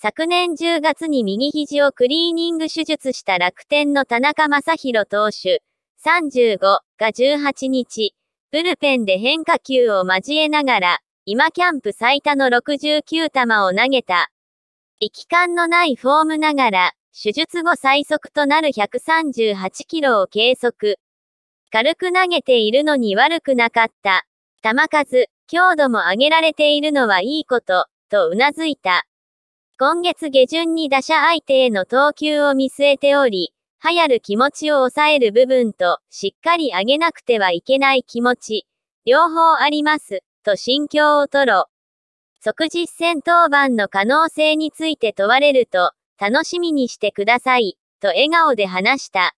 昨年10月に右肘をクリーニング手術した楽天の田中正宏投手、35が18日、ブルペンで変化球を交えながら、今キャンプ最多の69球を投げた。力感のないフォームながら、手術後最速となる138キロを計測。軽く投げているのに悪くなかった。球数、強度も上げられているのはいいこと、とうなずいた。今月下旬に打者相手への投球を見据えており、流行る気持ちを抑える部分と、しっかり上げなくてはいけない気持ち、両方あります、と心境を吐露。即実戦登板の可能性について問われると、楽しみにしてください、と笑顔で話した。